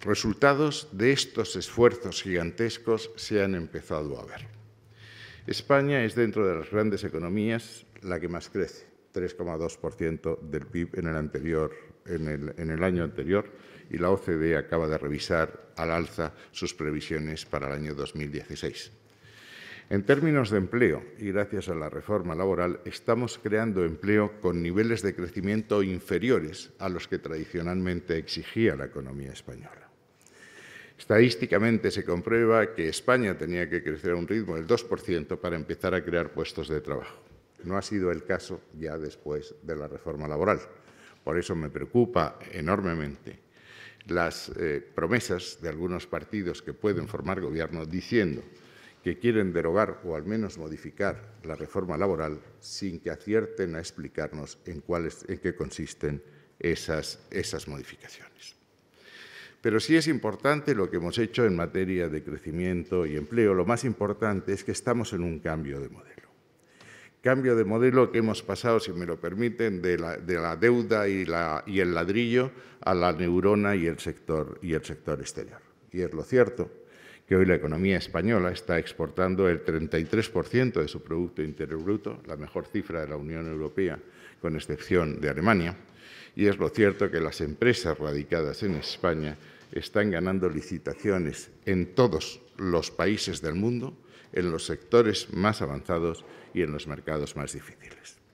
Resultados de estos esfuerzos gigantescos se han empezado a ver. España es dentro de las grandes economías la que más crece, 3,2% del PIB en el, anterior, año anterior, y la OCDE acaba de revisar al alza sus previsiones para el año 2016. En términos de empleo, y gracias a la reforma laboral, estamos creando empleo con niveles de crecimiento inferiores a los que tradicionalmente exigía la economía española. Estadísticamente se comprueba que España tenía que crecer a un ritmo del 2% para empezar a crear puestos de trabajo. No ha sido el caso ya después de la reforma laboral. Por eso me preocupa enormemente las eh, promesas de algunos partidos que pueden formar gobierno diciendo que quieren derogar o al menos modificar la reforma laboral sin que acierten a explicarnos en, en qué consisten esas modificaciones. Pero sí es importante lo que hemos hecho en materia de crecimiento y empleo. Lo más importante es que estamos en un cambio de modelo. Cambio de modelo que hemos pasado, si me lo permiten, de la, deuda y, el ladrillo a la neurona y sector, y el sector exterior. Y es lo cierto que hoy la economía española está exportando el 33% de su Producto Interior Bruto, la mejor cifra de la Unión Europea, con excepción de Alemania. Y es lo cierto que las empresas radicadas en España están ganando licitaciones en todos los países del mundo, en los sectores más avanzados y en los mercados más difíciles.